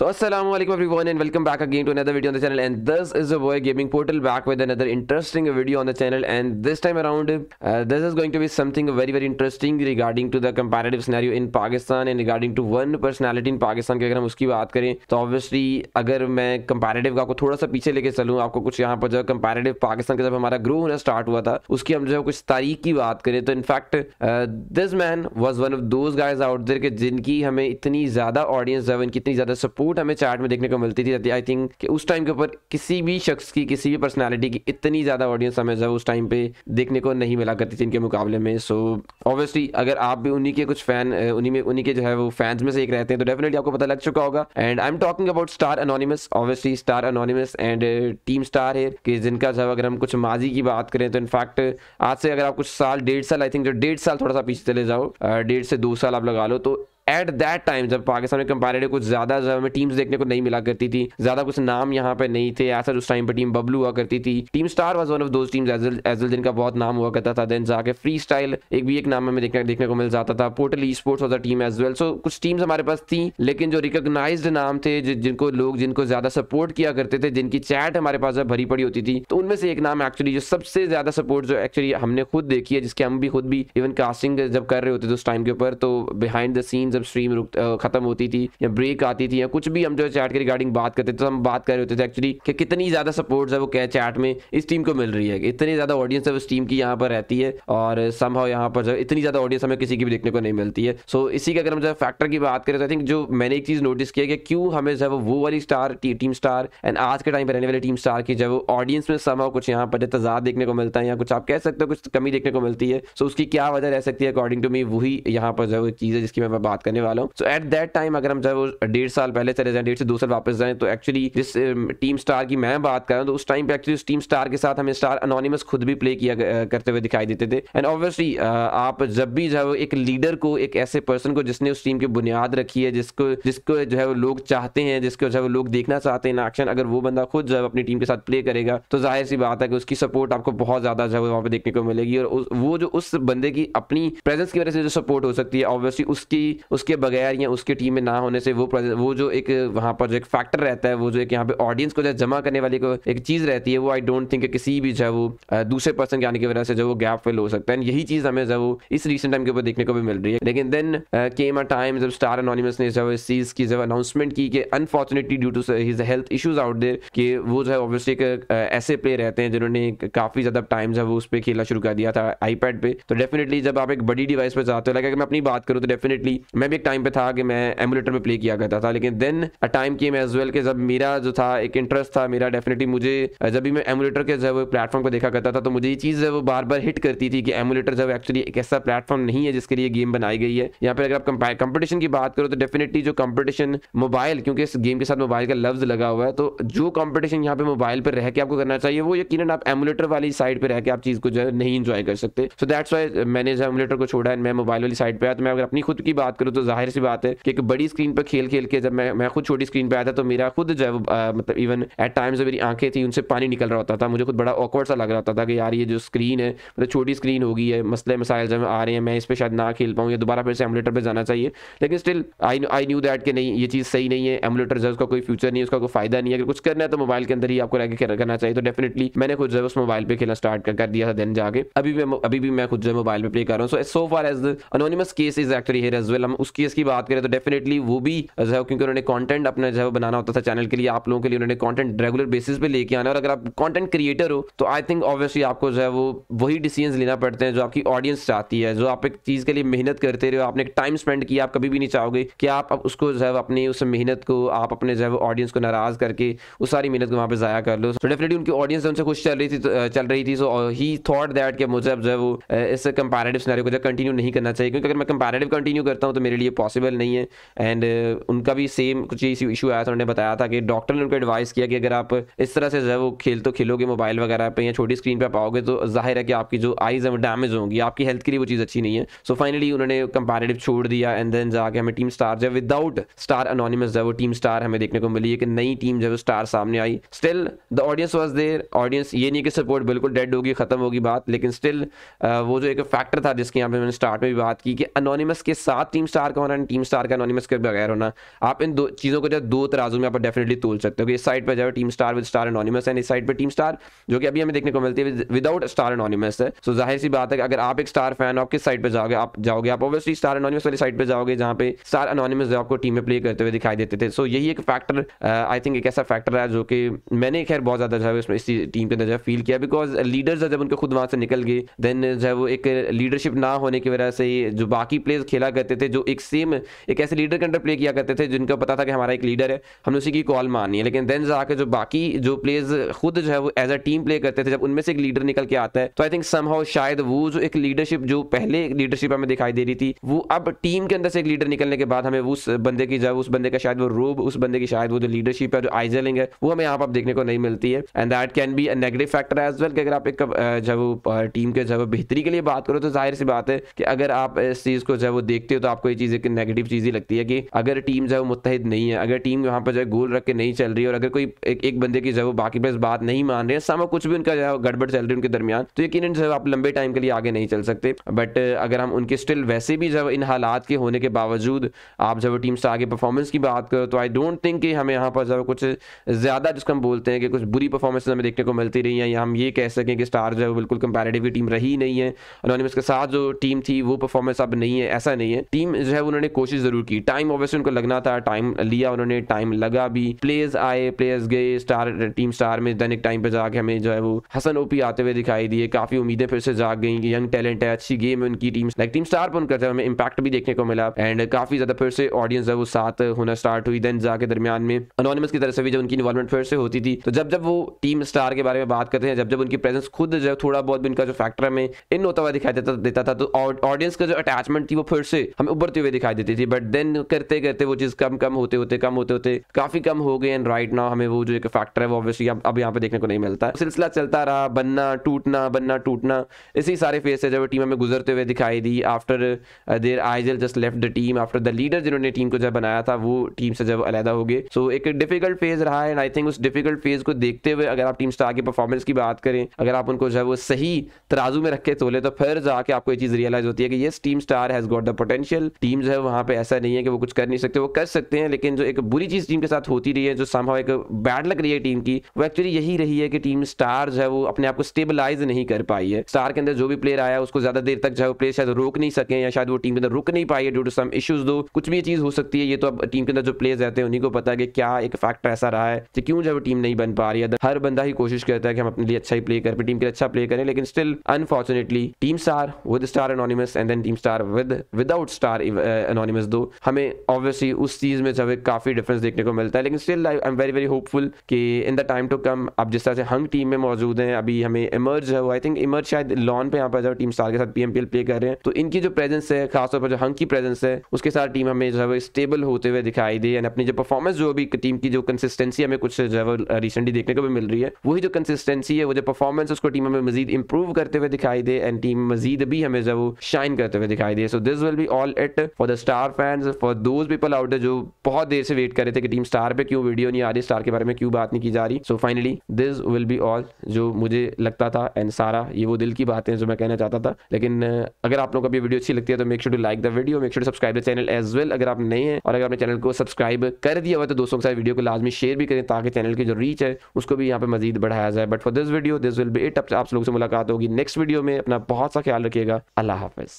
So assalamu alaikum everyone and welcome back again to another video on the channel and this is the boy gaming portal back with another interesting video on the channel and this time around uh, this is going to be something very very interesting regarding to the comparative scenario in Pakistan and regarding to one personality in Pakistan की अगर हम उसकी बात करें तो obviously अगर मैं comparative का आपको थोड़ा सा पीछे लेके चलूँ आपको कुछ यहाँ पर जो comparative पाकिस्तान का जब हमारा ग्रो होना स्टार्ट हुआ था उसकी हम जो है कुछ तारीख की बात करें तो in fact this man was one of those guys out there के जिनकी हमें इतनी ज़्यादा ऑडियंस जो है इनकी इतनी ज़्यादा सपोर्ट छूट हमें चार्ट में देखने को मिलती थी आई थिंक कि उस टाइम के ऊपर किसी भी शख्स की किसी भी पर्सनैलिटी की इतनी ज़्यादा ऑडियंस हमें जो उस टाइम पे देखने को नहीं मिला करती थी इनके मुकाबले में सो so, ऑब्वियसली अगर आप भी उन्हीं के कुछ फैन उन्हीं में उन्हीं के जो है वो फैंस में से एक रहते हैं तो डेफिनेटली आपको पता लग चुका होगा and I am talking about Star Anonymous obviously Star Anonymous and team Star है कि जिनका जो अगर हम कुछ माजी की बात करें तो इनफैक्ट आज से अगर आप कुछ साल डेढ़ साल आई थिंक जो डेढ़ साल थोड़ा सा पीछे चले जाओ डेढ़ से दो साल आप लगा लो तो एट दैट टाइम जब पाकिस्तान में कंपेरेटिव कुछ ज़्यादा हमें टीम्स देखने को नहीं मिला करती थी ज़्यादा कुछ नाम यहाँ पे नहीं थे ऐसा उस टाइम पर टीम बबलू हुआ करती थी team Star was one of those teams एल जिनका बहुत नाम हुआ करता था देन जाके फ्री स्टाइल एक भी एक नाम हमें देखने, देखने को मिल जाता था Portal esports was a team as well so कुछ टीम्स हमारे पास थी लेकिन जो रिकोगनाइज नाम थे जि, जिनको लोग जिनको ज़्यादा सपोर्ट किया करते थे जिनकी चैट हमारे पास जब भरी पड़ी होती थी तो उनमें से एक नाम एक्चुअली जो सबसे ज़्यादा सपोर्ट जो एक्चुअली हमने खुद देखी है जिसके हम भी खुद भी इवन कास्टिंग जब कर रहे होते थे उस टाइम के ऊपर तो बिहाइंड द सीन जब स्ट्रीम रुक खत्म होती थी या ब्रेक आती थी या कुछ भी हम जो चैट के रिगार्डिंग बात करते तो हम बात कर रहे होते थे एक्चुअली कि कितनी ज़्यादा सपोर्ट है वो क्या चैट में इस टीम को मिल रही है इतनी ज़्यादा ऑडियंस है उस टीम की यहाँ पर रहती है और संभव यहाँ पर जो इतनी ज़्यादा ऑडियंस हमें किसी की भी देखने को नहीं मिलती है सो इसी का अगर हम जो फैक्टर की बात करें तो आई थिंक जो मैंने एक चीज़ नोटिस किया कि क्यों हमें जो वो वाली स्टार टीम स्टार एंड आज के टाइम पर रहने वाली टीम स्टार की जब ऑडियंस में संभव कुछ यहाँ पर तजाद देखने को मिलता है या कुछ आप कह सकते हो कुछ कमी देखने को मिलती है सो उसकी क्या वजह रह सकती है अकॉर्डिंग टू मी वही यहाँ पर जो चीज़ है जिसकी मैं बात बात करने वाला हूँ सो एट दैट टाइम अगर हम जब डेढ़ साल पहले चले जाए डेढ़ से दो साल वापस जाए तो एक्चुअली जिस टीम स्टार की मैं बात कर रहा हूँ तो उस टाइम पे एक्चुअली उस टीम स्टार के साथ हमें स्टार अनोनिमस खुद भी प्ले किया करते हुए दिखाई देते थे एंड ऑब्वियसली आप जब भी जो है एक लीडर को एक ऐसे पर्सन को जिसने उस टीम की बुनियाद रखी है जिसको जिसको जो है वो लोग चाहते हैं जिसको जो है वो लोग देखना चाहते हैं एक्शन अगर वो बंदा खुद जो है अपनी टीम के साथ प्ले करेगा तो जाहिर सी बात है कि उसकी सपोर्ट आपको बहुत ज्यादा जो है वहाँ पे देखने को मिलेगी और वो जो उस बंदे की अपनी प्रेजेंस की वजह से जो सपोर्ट हो सकती है ऑब्वियसली उसकी उसके बगैर या उसकी टीम में ना होने से वो वो जो एक वहाँ पर जो एक फैक्टर रहता है वो जो एक यहाँ पे ऑडियंस को जो जमा करने वाली को एक चीज़ रहती है वो आई डोंट थिंक किसी भी जो वो दूसरे पर्सन के आने की वजह से जो वो गैप फिल हो सकता है यही चीज़ हमें जो इस रिसेंट टाइम के ऊपर देखने को भी मिल रही है लेकिन देन केम अ टाइम जब स्टार अनोनिमस ने जो इस चीज़ की जब अनाउंसमेंट की कि unfortunately due to his health issues out there कि वो जो है ऑब्वियसली एक ऐसे प्ले रहते हैं जिन्होंने काफ़ी ज़्यादा टाइम जो उस पर खेलना शुरू कर दिया था आईपैड पे तो डेफिनेटली जब आप एक बड़ी डिवाइस पर जाते हो लगे अगर मैं अपनी बात करूँ तो डेफिनेटली मैं भी एक टाइम पे था कि मैं एमुलेटर में प्ले किया करता था लेकिन then a time came as well कि जब मेरा जो था एक इंटरेस्ट था मेरा डेफिनेटली मुझे जब भी मैं एमुलेटर के जो प्लेटफॉर्म को देखा करता था तो मुझे ये चीज़ वो बार बार हिट करती थी कि एमुलेटर जब एक्चुअली एक ऐसा प्लेटफॉर्म नहीं है जिसके लिए गेम बनाई गई है यहाँ पर अगर आप कंपटीशन की बात करो तो डेफिनेटली जो कंपटीशन मोबाइल क्योंकि इस गेम के साथ मोबाइल का लफ्ज लगा हुआ है तो जो कॉम्पिटिशन यहाँ पे मोबाइल पर रह के आपको करना चाहिए वो यकीन आप एमुलेटर वाली साइड पर रह के आप चीज़ को जो है नहीं इंजॉय कर सकते सो दैट्स वाई मैंने जो एमुलेटर को छोड़ा है मैं मोबाइल वाली साइड पर आया तो मैं अगर अपनी खुद की बात करूँ करूँ तो जाहिर सी बात है कि एक बड़ी स्क्रीन पर खेल खेल के जब मैं मैं खुद छोटी स्क्रीन पर आया था तो मेरा खुद जो है मतलब इवन एट टाइम्स जो मेरी आंखें थी उनसे पानी निकल रहा होता था मुझे खुद बड़ा ऑकवर्ड सा लग रहा होता था कि यार ये जो स्क्रीन है मतलब छोटी स्क्रीन होगी है मसले मसाइल जब आ रहे हैं मैं इस पर शायद ना खेल पाऊँ या दोबारा फिर से एमुलेटर पर जाना चाहिए लेकिन still I I knew that कि नहीं ये चीज़ सही नहीं है एमुलेटर जो उसका कोई फ्यूचर नहीं है उसका कोई फायदा नहीं है अगर कुछ करना है तो मोबाइल के अंदर ही आपको रहकर करना चाहिए तो डेफिनेटली मैंने खुद जो उस मोबाइल पर खेलना स्टार्ट कर दिया था दिन जाके अभी भी अभी भी मैं खुद जो मोबाइल पर प्ले कर रहा हूँ so so far as the Anonymous case is actually here as well हम उस केस की बात करें तो डेफिनेटली वो भी जो है क्योंकि उन्होंने कॉन्टेंट अपना जो है बनाना होता था चैनल के लिए आप लोगों के लिए उन्होंने कॉन्टेंट रेगुलर बेसिस पे लेके आना और अगर आप कॉन्टेंट क्रिएटर हो तो आई थिंक ऑब्वियसली आपको जो है वो वही डिसीजन लेना पड़ते हैं जो आपकी ऑडियंस चाहती है जो आप एक चीज़ के लिए मेहनत करते रहे हो आपने एक टाइम स्पेंड किया आप कभी भी नहीं चाहोगे कि आप अब उसको जो है अपनी उस मेहनत को आप अपने जो है ऑडियंस को नाराज करके उस सारी मेहनत को वहाँ पर ज़ाया कर लो तो डेफिनेटली उनकी ऑडियंस उनसे खुश चल रही थी तो, चल रही थी सो ही थॉट दैट कि मुझे अब जो है वो uh, इस कंपेरेटिव सिनेरियो को जो कंटिन्यू नहीं करना चाहिए क्योंकि अगर मैं कंपेरेटिव कंटिन्यू करता हूँ तो मेरे लिए पॉसिबल नहीं है एंड uh, उनका भी सेम कुछ इशू आया था उन्होंने बताया था कि डॉक्टर ने उनको एडवाइस किया कि अगर आप इस तरह से जो है वो खेल तो खेलोगे मोबाइल वगैरह पर या छोटी स्क्रीन पर पाओगे तो जाहिर है कि आपकी जो आईज है वो डैमेज होंगी आपकी हेल्थ के लिए वो चीज़ अच्छी नहीं है सो फाइनली उन्होंने कंपेरेटिव छोड़ दिया एंड देन जाके हमें टीम स्टार जो विदाउट स्टार अनोनिमस जो है वो टीम स्टार हमें देखने को मिली है कि नई टीम जो है वो स्टार सामने आई still the audience was there audience ये नहीं कि सपोर्ट बिल्कुल डेड होगी खत्म होगी बात लेकिन स्टिल uh, वो जो एक फैक्टर था जिसके यहाँ पे मैंने स्टार्ट में भी बात की कि अनोनिमस के साथ टीम स्टार स्टार का होना टीम स्टार का अनोनिमस के बगैर होना आप इन दो चीज़ों को जो दो तराजू में आप डेफिनेटली तोल सकते हो कि इस साइड पर जाओ team star with Star Anonymous and इस साइड पर टीम स्टार जो कि अभी हमें देखने को मिलती है विदाउट स्टार अनोनिमस है सो जाहिर सी बात है कि अगर आप एक स्टार फैन हो आप किस साइड पर जाओगे आप जाओगे आप ऑब्वियसली स्टार अनोनिमस वाली साइड पर जाओगे जहाँ पे स्टार अनोनिमस जो आपको टीम में प्ले करते हुए दिखाई देते थे सो यही एक फैक्टर आई थिंक एक ऐसा फैक्टर है जो कि मैंने खैर बहुत ज़्यादा जो है उसमें इस टीम के अंदर जो है फील किया बिकॉज लीडर्स जब उनके खुद वहाँ से निकल गए देन जो है वो एक लीडरशिप ना होने की वजह से जो बाकी प्लेयर्स खेला करते थे जो एक सेम एक ऐसे लीडर के अंडर प्ले किया करते थे जिनको पता था कि हमारा एक लीडर है हमने उसी की कॉल मारनी है लेकिन देन जाकर जो बाकी जो प्लेयर्स खुद जो है वो एज अ टीम प्ले करते थे जब उनमें से एक लीडर निकल के आता है तो आई थिंक समहाउ शायद वो जो एक लीडरशिप जो पहले लीडरशिप हमें दिखाई दे रही थी वो अब टीम के अंदर से एक लीडर निकलने के बाद हमें उस बंदे की जब उस बंदे का शायद वो रोब उस बंदे की शायद वो जो लीडरशिप है जो आइजलिंग है वो हमें यहाँ पर देखने को नहीं मिलती है and that can be a negative factor as well कि अगर आप एक जब टीम के जब बेहतरी के लिए बात करो तो जाहिर सी बात है कि अगर आप इस चीज़ को जब वो देखते हो तो आपको ये चीज़ एक नेगेटिव चीज़ ही लगती है कि अगर टीम जो है वो मुतहद नहीं है अगर टीम यहाँ पर जो है गोल रख के नहीं चल रही और अगर कोई एक एक बंदे की जो है वो बाकी पास बात नहीं मान रहे हैं समा कुछ भी उनका जो है गड़बड़ चल रही है उनके दरमियान तो यकीन जो है आप लंबे टाइम के लिए आगे नहीं चल सकते बट अगर हम उनके स्टिल वैसे भी जब इन हालात के होने के बावजूद आप जब टीम से आगे परफॉर्मेंस की बात करो तो आई डोंट थिंक कि हमें यहाँ पर जब कुछ ज़्यादा जिसको हम बोलते हैं कि कुछ बुरी परफॉर्मेंस हमें देखने को मिलती रही है या हम ये कह सकें कि स्टार जो है बिल्कुल कंपेरेटिवली टीम रही नहीं है अनोनिमस उसके साथ जो टीम थी वो परफॉर्मेंस अब नहीं है ऐसा नहीं है टीम जो है उन्होंने कोशिश जरूर की टाइम ऑब्वियसली उनको लगना था टाइम लिया उन्होंने टाइम लगा भी प्लेयर्स आए प्लेयर्स गए स्टार टीम स्टार में दैनिक टाइम पे जाके हमें जो है वो हसन ओपी आते हुए दिखाई दिए काफी उम्मीदें फिर से जाग गई यंग टैलेंट है अच्छी गेम है उनकी टीम लाइक टीम स्टार पर उनका था हमें इंपैक्ट भी देखने को मिला एंड काफी ज्यादा फिर से ऑडियंस है वो साथ होना स्टार्ट हुई देन जाके दरमियान में अनोनिमस की तरफ से भी जब उनकी इन्वॉल्वमेंट फिर से होती थी तो जब जब वो टीम स्टार के बारे में बात करते हैं जब जब उनकी प्रेजेंस खुद जो थोड़ा बहुत भी उनका जो फैक्टर है इन होता हुआ दिखाई देता देता था तो ऑडियंस का जो अटैचमेंट थी वो फिर से हमें उबर बढ़ते हुए दिखाई देती थी बट देन करते करते वो चीज़ कम कम होते होते कम होते होते काफ़ी कम हो गए एंड राइट नाउ हमें वो जो एक फैक्टर है वो ऑब्वियसली अब यहाँ पे देखने को नहीं मिलता सिलसिला चलता रहा बनना टूटना बनना टूटना इसी सारे फेज से जब टीम हमें गुजरते हुए दिखाई दी आफ्टर देर आई आइजल just left the team after the leader जिन्होंने टीम को जब बनाया था वो टीम से जब अलहदा हो गए सो एक डिफिकल्ट फेज रहा है एंड आई थिंक उस डिफिकल्ट फेज को देखते हुए अगर आप टीम स्टार की परफॉर्मेंस की बात करें अगर आप उनको जब वो सही तराजू में रखे तोले तो फिर जाके आपको ये चीज़ रियलाइज होती है कि ये team star has got the potential teams है वहाँ पे ऐसा नहीं है कि वो कुछ कर नहीं सकते वो कर सकते हैं लेकिन जो एक बुरी चीज़ टीम के साथ होती रही है जो संभव एक बैड लग रही है टीम की वो एक्चुअली यही रही है कि टीम स्टार्स है वो अपने आप को स्टेबलाइज नहीं कर पाई है स्टार के अंदर जो भी प्लेयर आया उसको ज़्यादा देर तक जो है वो प्लेयर शायद रोक नहीं सके या शायद वो टीम के अंदर रुक नहीं पाई है ड्यू टू सम इशूज़ दो कुछ भी चीज़ हो सकती है ये तो अब टीम के अंदर जो प्लेयर्स रहते हैं उन्हीं को पता है कि क्या एक फैक्टर ऐसा रहा है कि क्यों जो टीम नहीं बन पा रही है हर बंदा ही कोशिश करता है कि हम अपने लिए अच्छा ही प्ले करें टीम के लिए अच्छा प्ले करें लेकिन still unfortunately team star with star anonymous and then team star with without star anonymous uh, दो हमें ऑब्वियसली उस चीज़ में जब काफ़ी डिफरेंस देखने को मिलता है लेकिन still I am very very hopeful कि in the time to come अब जिस तरह से हंग टीम में मौजूद हैं अभी हमें इमर्ज है आई थिंक इमर्ज शायद लॉन पे यहाँ पर जब टीम स्टार के साथ पीएमपीएल प्ले कर रहे हैं तो इनकी जो प्रेजेंस है खासतौर पर जो हंग की प्रेजेंस है उसके साथ टीम हमें जो है स्टेबल होते हुए दिखाई दी एंड अपनी जो परफॉर्मेंस जो भी टीम की जो कंसिस्टेंसी हमें कुछ जो है रिसेंटली देखने को भी मिल रही है वही जो कंसिस्टेंसी है वो जो परफॉर्मेंस उसको टीम हमें मजीद इंप्रूव करते हुए दिखाई दे एंड टीम मजीद भी हमें जो शाइन करते हुए दिखाई दे so this will be all it for the star fans for those people out जो बहुत देर से वेट कर रहे थे कि टीम स्टार पे क्यों वीडियो नहीं आ रही स्टार के बारे में क्यों बात नहीं की जा रही so finally this will be all जो मुझे लगता था एंड सारा ये वो दिल की बातें जो मैं कहना चाहता था लेकिन अगर आप लोग को भी वीडियो अच्छी लगती है तो make sure to like the video make sure subscribe the channel as well अगर आप नए हैं और अगर आपने चैनल को सब्सक्राइब कर दिया हुआ तो दोस्तों के साथ वीडियो को लाजमी शेयर भी करें ताकि चैनल की जो रीच है उसको भी यहाँ पे मजीद बढ़ाया जाए but for this video this will be it आप लोगों से मुलाकात होगी नेक्स्ट वीडियो में अपना बहुत सा ख्याल रखिएगा अल्लाह हाफिज़